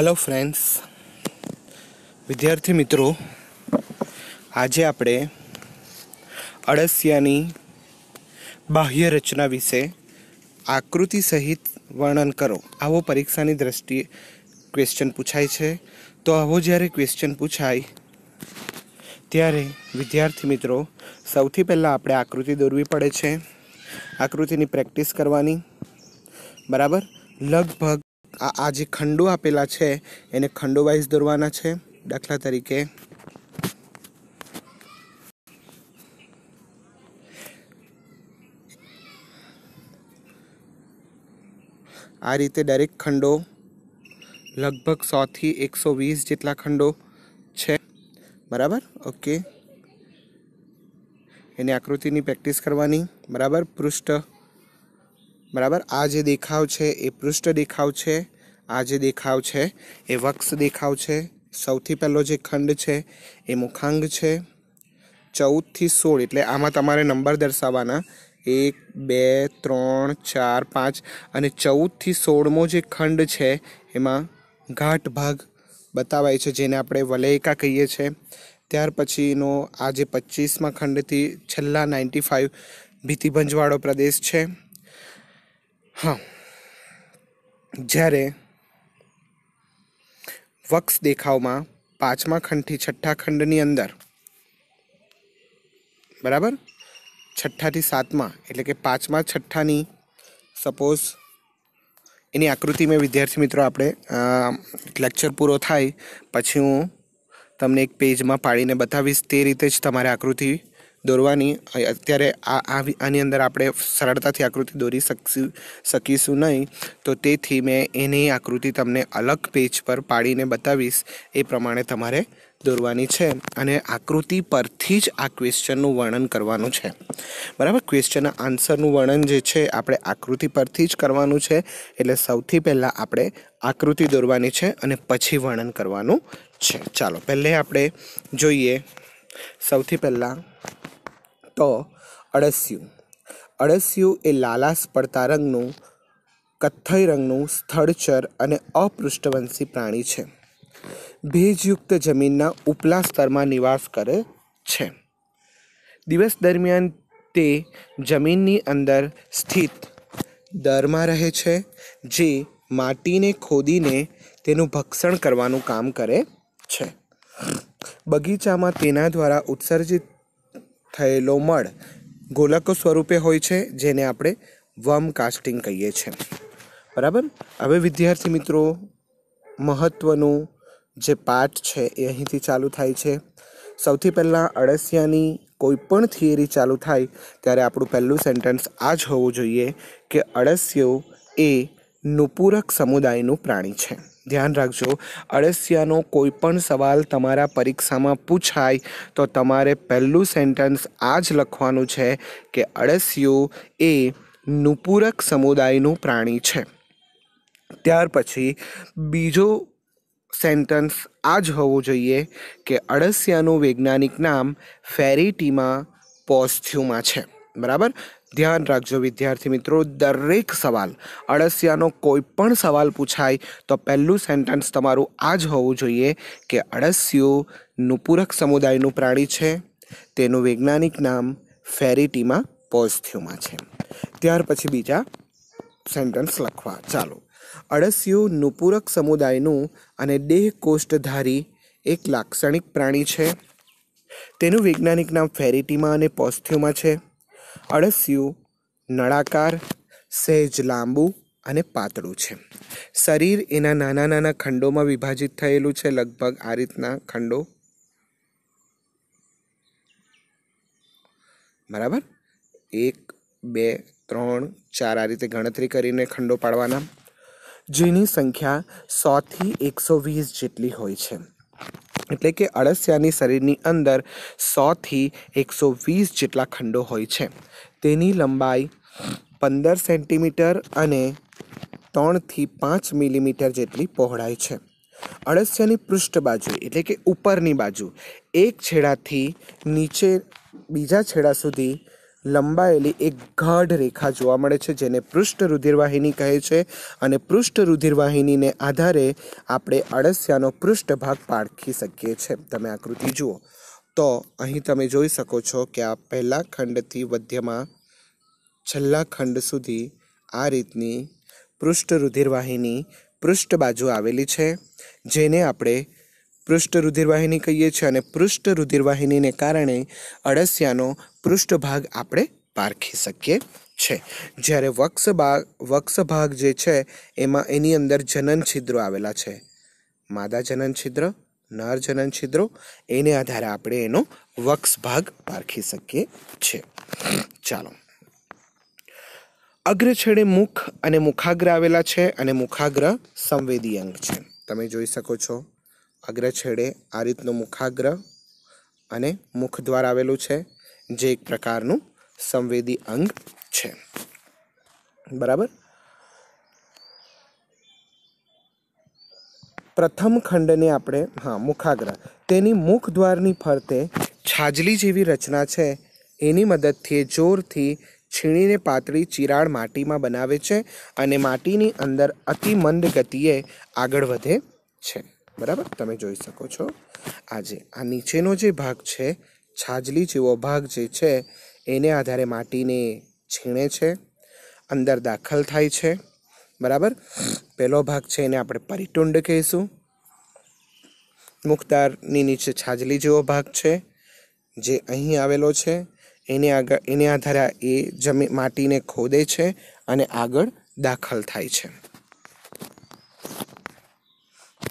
hello friends વિદ્યાર્થી મિત્રો આજે આપણે અળસિયાની બાહ્ય રચના વિશે આકૃતિ સહિત વર્ણન કરો આવો પરીક્ષાની દ્રષ્ટિએ ક્વેશ્ચન પૂછાય છે તો આવો જ્યારે ક્વેશ્ચન પૂછાય ત્યારે વિદ્યાર્થી મિત્રો સૌથી પહેલાં આપણે આકૃતિ દોરવી પડે છે આકૃતિની પ્રેક્ટિસ કરવાની બરાબર લગભગ આ આ જે ખંડો આપેલા છે એને ખંડો વાઇઝ દોરવાના છે દાખલા તરીકે આ રીતે દરેક ખંડો લગભગ સોથી એકસો વીસ જેટલા ખંડો છે બરાબર ઓકે એની આકૃતિની પ્રેક્ટિસ કરવાની બરાબર પૃષ્ઠ બરાબર આ જે દેખાવ છે એ પૃષ્ઠ દેખાવ છે આ જે દેખાવ છે એ વક્ષ દેખાવ છે સૌથી પહેલો જે ખંડ છે એ મુખાંગ છે ચૌદથી સોળ એટલે આમાં તમારે નંબર દર્શાવવાના એક બે ત્રણ ચાર પાંચ અને ચૌદથી સોળમો જે ખંડ છે એમાં ઘાટ ભાગ બતાવાય છે જેને આપણે વલયકા કહીએ છીએ ત્યાર પછીનો આ જે પચીસમાં ખંડથી છેલ્લા નાઇન્ટી ફાઇવ ભીતિભંજવાળો પ્રદેશ છે હા જ્યારે વક્ષ દેખાવમાં પાંચમા ખંડથી છઠ્ઠા ખંડની અંદર બરાબર છઠ્ઠાથી સાતમા એટલે કે પાંચમા છઠ્ઠાની સપોઝ એની આકૃતિ મેં વિદ્યાર્થી મિત્રો આપણે લેક્ચર પૂરો થાય પછી હું તમને એક પેજમાં પાડીને બતાવીશ તે રીતે જ તમારે આકૃતિ દોરવાની અત્યારે આ આની અંદર આપણે સરળતાથી આકૃતિ દોરી શકશું શકીશું નહીં તો તેથી મેં એની આકૃતિ તમને અલગ પેજ પર પાડીને બતાવીશ એ પ્રમાણે તમારે દોરવાની છે અને આકૃતિ પરથી જ આ ક્વેશ્ચનનું વર્ણન કરવાનું છે બરાબર ક્વેશ્ચનના આન્સરનું વર્ણન જે છે આપણે આકૃતિ પરથી જ કરવાનું છે એટલે સૌથી પહેલાં આપણે આકૃતિ દોરવાની છે અને પછી વર્ણન કરવાનું છે ચાલો પહેલે આપણે જોઈએ સૌથી પહેલાં તો અળસિયું અળસિયું એ લાલાશ પડતા રંગનું કથ્થઈ રંગનું સ્થળચર અને અપૃષ્ઠવંશી પ્રાણી છે ભેજયુક્ત જમીનના ઉપલા સ્તરમાં નિવાસ કરે છે દિવસ દરમિયાન તે જમીનની અંદર સ્થિત દરમાં રહે છે જે માટીને ખોદીને તેનું ભક્ષણ કરવાનું કામ કરે છે બગીચામાં તેના દ્વારા ઉત્સર્જિત થયેલો મળ ગોલકો સ્વરૂપે હોય છે જેને આપણે વમ કાસ્ટિંગ કહીએ છીએ બરાબર હવે વિદ્યાર્થી મિત્રો મહત્ત્વનો જે પાઠ છે એ અહીંથી ચાલુ થાય છે સૌથી પહેલાં અળસિયાની કોઈ પણ થિયરી ચાલુ થાય ત્યારે આપણું પહેલું સેન્ટેન્સ આ જ હોવું જોઈએ કે અળસિયો એ નુપૂરક સમુદાયનું પ્રાણી છે ધ્યાન રાખજો અળસિયાનો કોઈ પણ સવાલ તમારા પરીક્ષામાં પૂછાય તો તમારે પહેલું સેન્ટેન્સ આ જ લખવાનું છે કે અળસિયું એ નુપૂરક સમુદાયનું પ્રાણી છે ત્યાર પછી બીજો સેન્ટન્સ આ જ હોવું જોઈએ કે અળસિયાનું વૈજ્ઞાનિક નામ ફેરીટીમાં પોસ્થ્યુમા છે બરાબર ધ્યાન રાખજો વિદ્યાર્થી મિત્રો દરેક સવાલ અળસિયાનો કોઈ પણ સવાલ પૂછાય તો પહેલું સેન્ટેન્સ તમારું આ જ હોવું જોઈએ કે અળસિયું નુપૂરક સમુદાયનું પ્રાણી છે તેનું વૈજ્ઞાનિક નામ ફેરિટીમાં પોસ્થ્યુમા છે ત્યાર પછી બીજા સેન્ટેન્સ લખવા ચાલો અળસિયું નુપૂરક સમુદાયનું અને દેહ કોષ્ટધારી એક લાક્ષણિક પ્રાણી છે તેનું વૈજ્ઞાનિક નામ ફેરિટીમાં અને પોસ્થ્યુમા છે અળસિયું નળાકાર સહેજ લાંબુ અને પાતળું છે શરીર એના નાના નાના ખંડોમાં વિભાજિત થયેલું છે લગભગ આ રીતના ખંડો બરાબર એક બે ત્રણ ચાર આ રીતે ગણતરી કરીને ખંડો પાડવાના જેની સંખ્યા સોથી એકસો વીસ જેટલી હોય છે એટલે કે અળસિયાની શરીરની અંદર સોથી એકસો વીસ જેટલા ખંડો હોય છે તેની લંબાઈ પંદર સેન્ટીમીટર અને ત્રણથી પાંચ મિલીમીટર જેટલી પહોળાય છે અળસિયાની પૃષ્ઠ બાજુ એટલે કે ઉપરની બાજુ એક છેડાથી નીચે બીજા છેડા સુધી લંબાયેલી એક ગાઢ રેખા જોવા મળે છે જેને પૃષ્ઠ રુધિરવાહિની કહે છે અને પૃષ્ઠ રુધિરવાહિનીને આધારે આપણે અળસિયાનો પૃષ્ઠભાગ ભાગ પારખી શકીએ છીએ તમે આકૃતિ જુઓ તો અહીં તમે જોઈ શકો છો કે આ પહેલા ખંડથી વધ્યમાં છેલ્લા ખંડ સુધી આ રીતની પૃષ્ઠ રુધિરવાહિની પૃષ્ઠ બાજુ આવેલી છે જેને આપણે પૃષ્ઠ રુધિરવાહિની કહીએ છીએ અને પૃષ્ઠ રુધિરવાહિનીને કારણે અળસિયાનો પૃષ્ઠભાગ આપણે પારખી શકીએ છે જ્યારે વક્ષભાગ વક્ષભાગ જે છે એમાં એની અંદર જનન છિદ્રો આવેલા છે માદા જનન છિદ્ર નર જનન છિદ્રો એને આધારે આપણે એનો વક્ષભાગ પારખી શકીએ છીએ ચાલો અગ્રછેડે મુખ અને મુખાગ્ર આવેલા છે અને મુખાગ્ર સંવેદી અંગ છે તમે જોઈ શકો છો અગ્ર છેડે આ રીતનું મુખાગ્ર અને મુખ દ્વારા આવેલું છે જે એક પ્રકારનું સંવેદી અંગ છે બરાબર પ્રથમ ખંડને આપણે હા મુખાગ્ર તેની મુખ દ્વારની ફરતે છાજલી જેવી રચના છે એની મદદથી જોરથી છીણીને પાતળી ચિરાડ માટીમાં બનાવે છે અને માટીની અંદર અતિ મંદ ગતિએ આગળ વધે છે બરાબર તમે જોઈ શકો છો આજે આ નીચેનો જે ભાગ છે છાજલી જેવો ભાગ જે છે એને આધારે માટીને છીણે છે અંદર દાખલ થાય છે બરાબર પહેલો ભાગ છે એને આપણે પરિટુંડ કહીશું મુખદારની નીચે છાજલી જેવો ભાગ છે જે અહીં આવેલો છે એને આગળ એને આધારે એ જમી માટીને ખોદે છે અને આગળ દાખલ થાય છે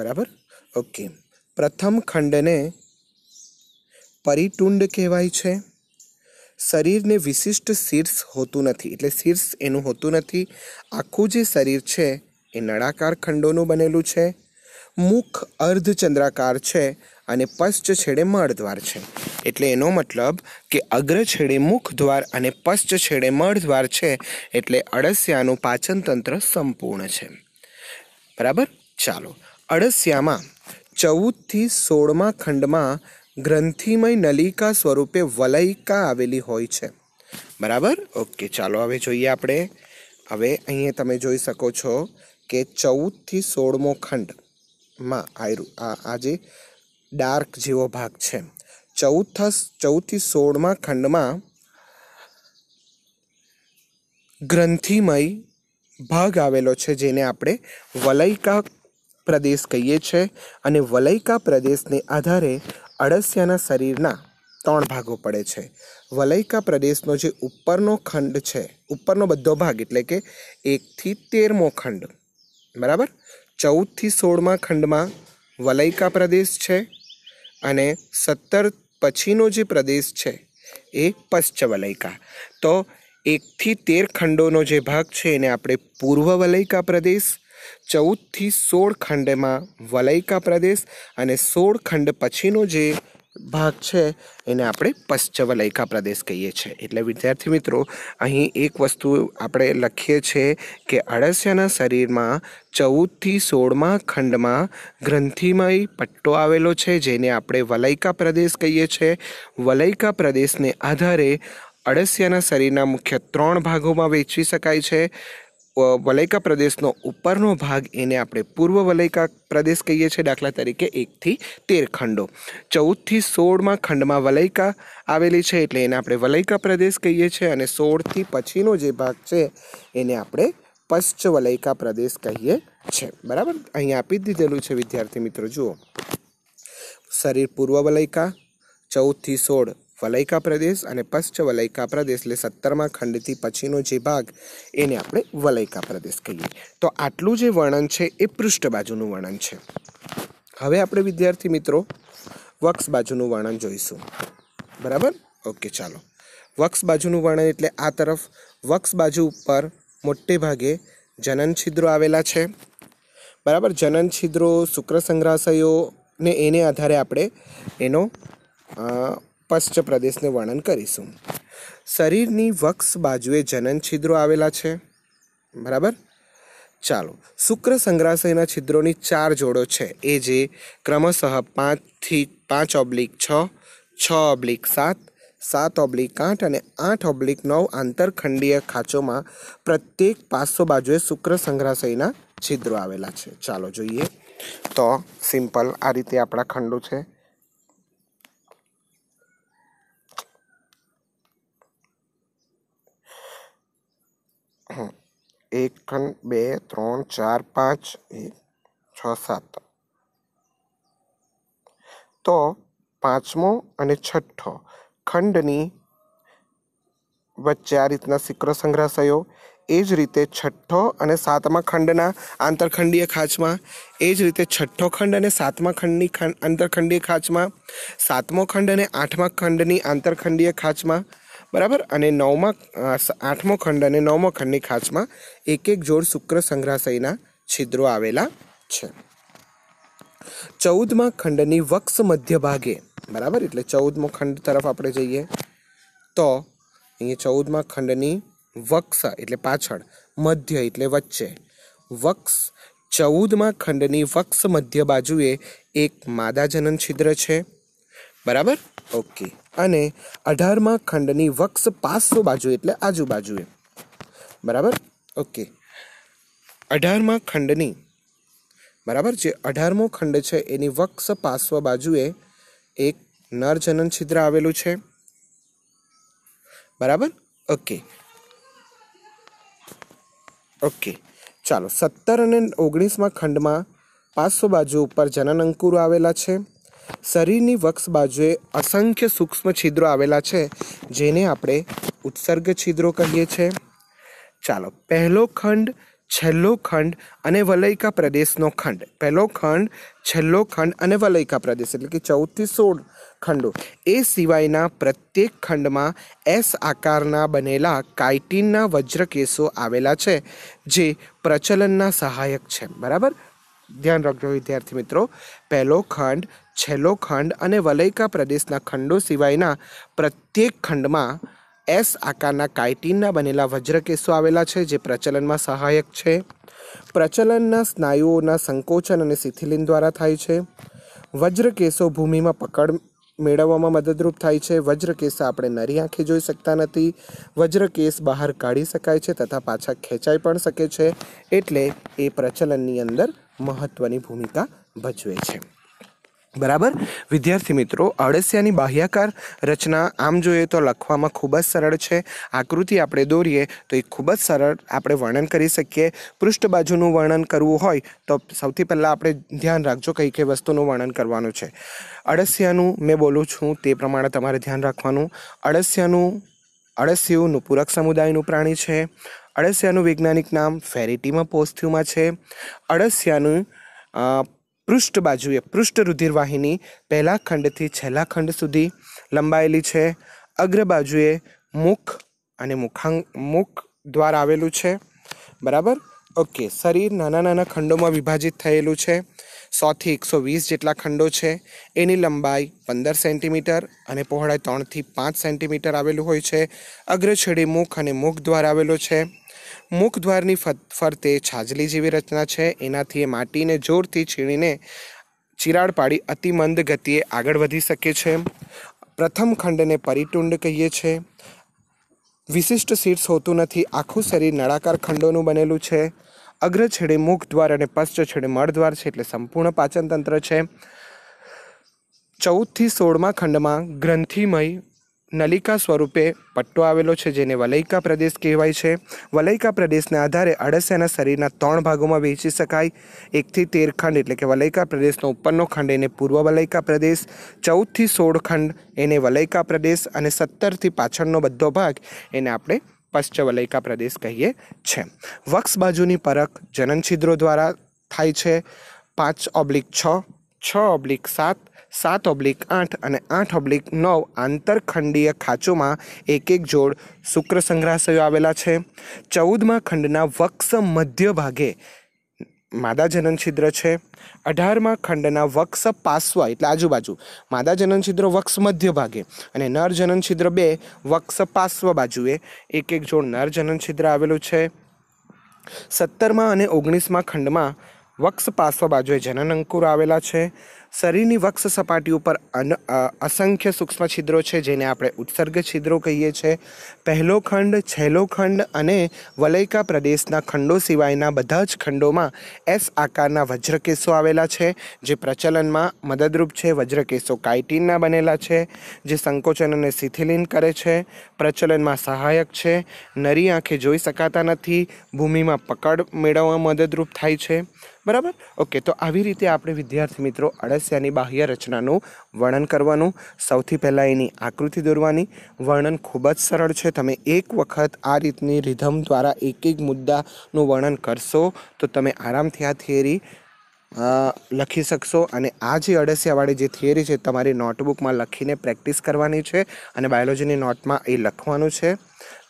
બરાબર ઓકે પ્રથમ ખંડને પરિટુંડ કહેવાય છે શરીરને વિશિષ્ટ શીર્ષ હોતું નથી એટલે શીર્ષ એનું હોતું નથી આખું જે શરીર છે એ નળાકાર ખંડોનું બનેલું છે મુખ અર્ધચંદ્રાકાર છે અને પશ્ચ છેડે મળદ્વાર છે એટલે એનો મતલબ કે અગ્ર છેડે મુખ દ્વાર અને પશ્ચ છેડે મળ દ્વાર છે એટલે અળસિયાનું પાચનતંત્ર સંપૂર્ણ છે બરાબર ચાલો અળસિયામાં ચૌદથી સોળમા ખંડમાં ગ્રંથિમય નલિકા સ્વરૂપે વલયિકા આવેલી હોય છે બરાબર ઓકે ચાલો હવે જોઈએ આપણે હવે અહીંયા તમે જોઈ શકો છો કે ચૌદથી સોળમો ખંડમાં આયરું આ આજે ડાર્ક જેવો ભાગ છે ચૌદથા ચૌદથી સોળમા ખંડમાં ગ્રંથિમય ભાગ આવેલો છે જેને આપણે વલયિકા પ્રદેશ કહીએ છીએ અને વલયકા પ્રદેશને આધારે અળસિયાના શરીરના ત્રણ ભાગો પડે છે વલયકા પ્રદેશનો જે ઉપરનો ખંડ છે ઉપરનો બધો ભાગ એટલે કે એકથી તેરમો ખંડ બરાબર ચૌદથી સોળમા ખંડમાં વલયકા પ્રદેશ છે અને સત્તર પછીનો જે પ્રદેશ છે એ પશ્ચ તો એકથી તેર ખંડોનો જે ભાગ છે એને આપણે પૂર્વ વલયકા પ્રદેશ ચૌદથી સોળ ખંડમાં વલૈકા પ્રદેશ અને સોળ ખંડ પછીનો જે ભાગ છે એને આપણે પશ્ચ વલૈકા પ્રદેશ કહીએ છીએ એટલે વિદ્યાર્થી મિત્રો અહીં એક વસ્તુ આપણે લખીએ છીએ કે અળસિયાના શરીરમાં ચૌદથી સોળમાં ખંડમાં ગ્રંથિમય પટ્ટો આવેલો છે જેને આપણે વલૈકા પ્રદેશ કહીએ છીએ વલૈકા પ્રદેશને આધારે અળસિયાના શરીરના મુખ્ય ત્રણ ભાગોમાં વહેંચી શકાય છે વલૈકા પ્રદેશનો ઉપરનો ભાગ એને આપણે પૂર્વ વલૈકા પ્રદેશ કહીએ છીએ દાખલા તરીકે એકથી તેર ખંડો ચૌદથી સોળમાં ખંડમાં વલૈકા આવેલી છે એટલે એને આપણે વલૈકા પ્રદેશ કહીએ છીએ અને સોળથી પછીનો જે ભાગ છે એને આપણે પશ્ચ પ્રદેશ કહીએ છીએ બરાબર અહીંયા આપી દીધેલું છે વિદ્યાર્થી મિત્રો જુઓ શરીર પૂર્વ વલૈકા ચૌદથી સોળ વલૈકા પ્રદેશ અને પશ્ચ વલૈકા પ્રદેશ એટલે સત્તરમાં ખંડથી પછીનો જે ભાગ એને આપણે વલૈકા પ્રદેશ કહીએ તો આટલું જે વર્ણન છે એ પૃષ્ઠ બાજુનું વર્ણન છે હવે આપણે વિદ્યાર્થી મિત્રો વક્ષ બાજુનું વર્ણન જોઈશું બરાબર ઓકે ચાલો વક્ષ બાજુનું વર્ણન એટલે આ તરફ વક્ષ બાજુ ઉપર મોટે ભાગે જનન છિદ્રો આવેલા છે બરાબર જનન છિદ્રો શુક્ર સંગ્રહાશયો ને એને આધારે આપણે એનો પશ્ચ પ્રદેશનું વર્ણન કરીશું શરીરની વક્ષ બાજુએ જનન છિદ્રો આવેલા છે બરાબર ચાલો શુક્ર સંગ્રહાશયના છિદ્રોની ચાર જોડો છે એ જે ક્રમશઃ પાંચથી પાંચ ઓબ્લિક છ છ ઓબ્લિક સાત સાત ઓબ્લિક આઠ અને આઠ ઓબ્લિક નવ આંતરખંડીય ખાંચોમાં પ્રત્યેક પાંચસો બાજુએ શુક્ર સંગ્રહાશયના છિદ્રો આવેલા છે ચાલો જોઈએ તો સિમ્પલ આ રીતે આપણા ખંડો છે એક બે ત્રણ ચાર પાંચ એક છ સાત તો પાંચમો અને છઠ્ઠો ખંડની વચ્ચે આ રીતના સિક્ર સંગ્રહાશયો એ જ રીતે છઠ્ઠો અને સાતમા ખંડના આંતરખંડીય ખાંચમાં એ જ રીતે છઠ્ઠો ખંડ અને સાતમા ખંડની ખંડ આંતરખંડીય ખાંચમાં સાતમો ખંડ અને આઠમા ખંડની આંતરખંડીય ખાંચમાં બરાબર અને નવમા આઠમો ખંડ અને નવમો ખંડની ખાંચમાં એક એક જોડ શુક્ર સંગ્રહાશયના છિદ્રો આવેલા છે ચૌદમા ખંડની વક્ષ મધ્ય ભાગે બરાબર એટલે ચૌદમો ખંડ તરફ આપણે જઈએ તો અહીંયા ચૌદમા ખંડની વક્ષ એટલે પાછળ મધ્ય એટલે વચ્ચે વક્ષ ચૌદમા ખંડની વક્ષ મધ્ય બાજુએ એક માદાજનન છિદ્ર છે બરાબર ઓકે અને અઢારમાં ખંડની વક્ષ પાંચસો બાજુ એટલે આજુબાજુએ બરાબર ઓકે અઢારમાં ખંડની બરાબર જે અઢારમો ખંડ છે એની વક્ષ પાર્શ્વ બાજુએ એક નરજનન છિદ્ર આવેલું છે બરાબર ઓકે ઓકે ચાલો સત્તર અને ઓગણીસમાં ખંડમાં પાર્શ્વ બાજુ ઉપર જનન અંકુરો આવેલા છે શરીરની વક્ષ બાજુએ અસંખ્ય સૂક્ષ્મ છિદ્રો આવેલા છે જેને આપણે ઉત્સર્ગ છિદ્રો કહીએ છીએ ચાલો પહેલો ખંડ છેલ્લો ખંડ અને વલયિકા પ્રદેશનો ખંડ પહેલો ખંડ છેલ્લો ખંડ અને વલયિકા પ્રદેશ એટલે કે ચૌદથી સોળ ખંડો એ સિવાયના પ્રત્યેક ખંડમાં એસ આકારના બનેલા કાઇટિનના કેસો આવેલા છે જે પ્રચલનના સહાયક છે બરાબર ધ્યાન રાખજો વિદ્યાર્થી મિત્રો પહેલો ખંડ છેલ્લો ખંડ અને વલયકા પ્રદેશના ખંડો સિવાયના પ્રત્યેક ખંડમાં એસ આકારના કાઇટિનના બનેલા વજ્ર વજ્રકેસો આવેલા છે જે પ્રચલનમાં સહાયક છે પ્રચલનના સ્નાયુઓના સંકોચન અને શિથિલિન દ્વારા થાય છે વજ્ર વજ્રકેસો ભૂમિમાં પકડ મેળવવામાં મદદરૂપ થાય છે વજ્ર વજ્રકેસ આપણે નરી આંખે જોઈ શકતા નથી વજ્ર વજ્રકેસ બહાર કાઢી શકાય છે તથા પાછા ખેંચાઈ પણ શકે છે એટલે એ પ્રચલનની અંદર મહત્ત્વની ભૂમિકા ભજવે છે બરાબર વિદ્યાર્થી મિત્રો અળસિયાની બાહ્યાકાર રચના આમ જોઈએ તો લખવામાં ખૂબ જ સરળ છે આકૃતિ આપણે દોરીએ તો એ ખૂબ જ સરળ આપણે વર્ણન કરી શકીએ પૃષ્ઠ બાજુનું વર્ણન કરવું હોય તો સૌથી પહેલાં આપણે ધ્યાન રાખજો કઈ કઈ વસ્તુનું વર્ણન કરવાનું છે અળસિયાનું મેં બોલું છું તે પ્રમાણે તમારે ધ્યાન રાખવાનું અળસિયાનું અળસિયુંનું પૂરક સમુદાયનું પ્રાણી છે અળસિયાનું વૈજ્ઞાનિક નામ ફેરિટીમાં પોસ્થ્યુમાં છે અળસિયાનું પૃષ્ઠ બાજુએ પૃષ્ઠ રુધિરવાહિની પહેલા ખંડથી છેલ્લા ખંડ સુધી લંબાયેલી છે અગ્ર બાજુએ મુખ અને મુખાંગ મુખ દ્વાર આવેલું છે બરાબર ઓકે શરીર નાના નાના ખંડોમાં વિભાજિત થયેલું છે સોથી એકસો વીસ જેટલા ખંડો છે એની લંબાઈ પંદર સેન્ટીમીટર અને પહોળાઈ ત્રણથી પાંચ સેન્ટીમીટર આવેલું હોય છે અગ્રછેડી મુખ અને મુખ દ્વાર આવેલો છે મુખદ્વારની ફરતે છાજલી જેવી રચના છે એનાથી એ માટીને જોરથી છીણીને ચિરાડ પાડી અતિમંદ ગતિએ આગળ વધી શકે છે પ્રથમ ખંડને પરિટુંડ કહીએ છીએ વિશિષ્ટ શીર્ષ હોતું નથી આખું શરીર નળાકાર ખંડોનું બનેલું છે અગ્ર છેડે મુખ દ્વાર અને પશ્ચ છેડે મળદ્વાર છે એટલે સંપૂર્ણ પાચનતંત્ર છે ચૌદથી સોળમા ખંડમાં ગ્રંથિમય નલિકા સ્વરૂપે પટ્ટો આવેલો છે જેને વલૈકા પ્રદેશ કહેવાય છે વલૈકા પ્રદેશના આધારે અળસિયાના શરીરના ત્રણ ભાગોમાં વહેંચી શકાય એકથી તેર ખંડ એટલે કે વલૈકા પ્રદેશનો ઉપરનો ખંડ એને પૂર્વ વલૈકા પ્રદેશ ચૌદથી સોળ ખંડ એને વલૈકા પ્રદેશ અને સત્તરથી પાછળનો બધો ભાગ એને આપણે પશ્ચ વલૈકા પ્રદેશ કહીએ છીએ વક્ષ બાજુની પરખ જનનછિદ્રો દ્વારા થાય છે પાંચ ઓબ્લિક છ છ ઓબ્લિક સાત સાત ઓબ્લિક આઠ અને આઠ ઓબ્લિક નવ આંતરખંડીય ખાંચોમાં એક એક જોડ શુક્ર સંગ્રહાશયો આવેલા છે ચૌદમાં ખંડના વક્ષ મધ્ય ભાગે માદા જનન છિદ્ર છે અઢારમાં ખંડના વક્ષ પાર્શ્વ એટલે આજુબાજુ માદા જનન છિદ્ર વક્ષ મધ્ય ભાગે અને નર જનન છિદ્ર બે વક્ષ પાર્શ્વ બાજુએ એક એક જોડ નર જનન છિદ્ર આવેલું છે સત્તરમાં અને ઓગણીસમાં ખંડમાં વક્ષ પાર્શ્વ બાજુએ જનન અંકુર આવેલા છે શરીરની વક્ષ સપાટી ઉપર અન અસંખ્ય સૂક્ષ્મ છિદ્રો છે જેને આપણે ઉત્સર્ગ છિદ્રો કહીએ છીએ પહેલો ખંડ છેલ્લો ખંડ અને વલયકા પ્રદેશના ખંડો સિવાયના બધા જ ખંડોમાં એસ આકારના વજ્રકેસો આવેલા છે જે પ્રચલનમાં મદદરૂપ છે વજ્રકેસો કાઇટિનના બનેલા છે જે સંકોચન અને શિથિલિન કરે છે પ્રચલનમાં સહાયક છે નરી આંખે જોઈ શકાતા નથી ભૂમિમાં પકડ મેળવવા મદદરૂપ થાય છે બરાબર ઓકે તો આવી રીતે આપણે વિદ્યાર્થી મિત્રો અળસિયાની બાહ્ય રચનાનું વર્ણન કરવાનું સૌથી પહેલાં એની આકૃતિ દોરવાની વર્ણન ખૂબ જ સરળ છે તમે એક વખત આ રીતની રિધમ દ્વારા એક એક મુદ્દાનું વર્ણન કરશો તો તમે આરામથી આ થિયરી લખી શકશો અને આ જે અળસિયાવાળી જે થિયરી છે તમારી નોટબુકમાં લખીને પ્રેક્ટિસ કરવાની છે અને બાયોલોજીની નોટમાં એ લખવાનું છે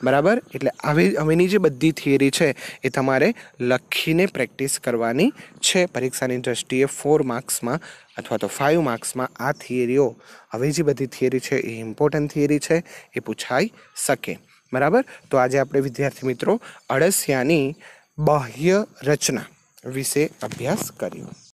બરાબર એટલે આવી હવેની જે બધી થિયરી છે એ તમારે લખીને પ્રેક્ટિસ કરવાની છે પરીક્ષાની દ્રષ્ટિએ ફોર માર્ક્સમાં અથવા તો ફાઇવ માર્ક્સમાં આ થિયરીઓ હવે જે બધી થિયરી છે એ ઇમ્પોર્ટન્ટ થિયરી છે એ પૂછાઈ શકે બરાબર તો આજે આપણે વિદ્યાર્થી મિત્રો અળસિયાની બાહ્ય રચના વિશે અભ્યાસ કર્યો